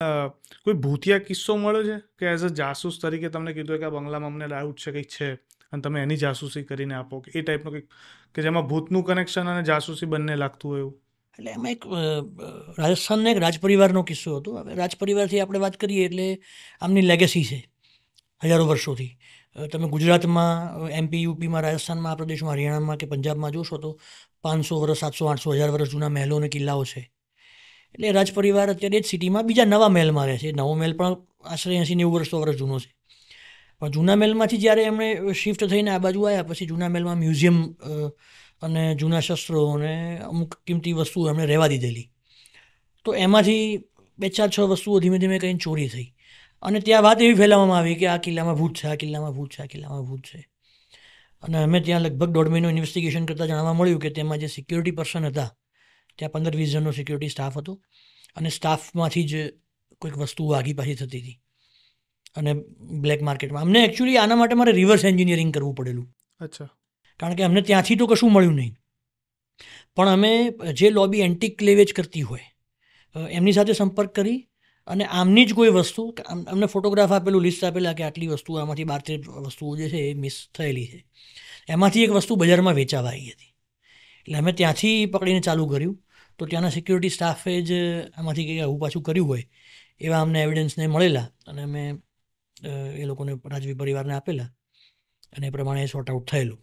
કોઈ ભૂતિયા કિસ્સો મળ્યો છે કે એઝ અ જાસૂસ તરીકે તમને કીધું કે આ બંગલામાં અમને ડાઉટ છે કંઈક છે અને તમે એની જાસૂસી કરીને આપો કે એ ટાઈપનું કંઈક કે જેમાં ભૂતનું કનેક્શન અને જાસૂસી બંને લાગતું હોય એવું એટલે એમાં એક રાજસ્થાનના એક રાજપરિવારનો કિસ્સો હતો હવે રાજપરિવારથી આપણે વાત કરીએ એટલે આમની લેગેસી છે હજારો વર્ષોથી તમે ગુજરાતમાં એમપી યુપીમાં રાજસ્થાનમાં આ પ્રદેશમાં હરિયાણામાં કે પંજાબમાં જોશો તો પાંચસો વર્ષ સાતસો આઠસો હજાર વર્ષ જૂના મહેલો અને કિલ્લાઓ છે એટલે રાજ પરિવાર અત્યારે જ સિટીમાં બીજા નવા મહેલમાં રહે છે નવો મહેલ પણ આશરે એંસી નેવું વર્ષ સો વર્ષ જૂનો છે પણ જૂના મહેલમાંથી જ્યારે એમણે શિફ્ટ થઈને આ બાજુ આવ્યા પછી જૂના મહેલમાં મ્યુઝિયમ અને જૂના શસ્ત્રો અને અમુક કિંમતી વસ્તુઓ એમણે રહેવા દીધેલી તો એમાંથી બે ચાર છ વસ્તુઓ ધીમે ધીમે કંઈ ચોરી થઈ અને ત્યાં વાત એવી ફેલાવવામાં આવી કે આ કિલ્લામાં ભૂત છે આ કિલ્લામાં ભૂત છે આ કિલ્લામાં ભૂત છે અને અમે ત્યાં લગભગ દોઢ મહિનો ઇન્વેસ્ટિગેશન કરતાં જાણવા મળ્યું કે તેમાં જે સિક્યોરિટી પર્સન હતા ત્યાં પંદર વીસ જણનો સિક્યુરિટી સ્ટાફ હતો અને સ્ટાફમાંથી જ કોઈક વસ્તુ આગી પાછી થતી હતી અને બ્લેક માર્કેટમાં અમને એકચ્યુઅલી આના માટે મારે રિવર્સ એન્જિનિયરિંગ કરવું પડેલું અચ્છા કારણ કે અમને ત્યાંથી તો કશું મળ્યું નહીં પણ અમે જે લોબી એન્ટિક ક્લેવેજ કરતી હોય એમની સાથે સંપર્ક કરી અને આમની જ કોઈ વસ્તુ અમને ફોટોગ્રાફ આપેલું લિસ્ટ આપેલા કે આટલી વસ્તુ આમાંથી બાર તેર વસ્તુઓ જે છે એ મિસ થયેલી છે એમાંથી એક વસ્તુ બજારમાં વેચાવા આવી હતી એટલે અમે ત્યાંથી પકડીને ચાલુ કર્યું તો ત્યાંના સિક્યુરિટી સ્ટાફે જ આમાંથી કંઈ આવું પાછું કર્યું હોય એવા અમને એવિડન્સને મળેલા અને અમે એ લોકોને રાજવી પરિવારને આપેલા અને એ પ્રમાણે સોર્ટ આઉટ થયેલું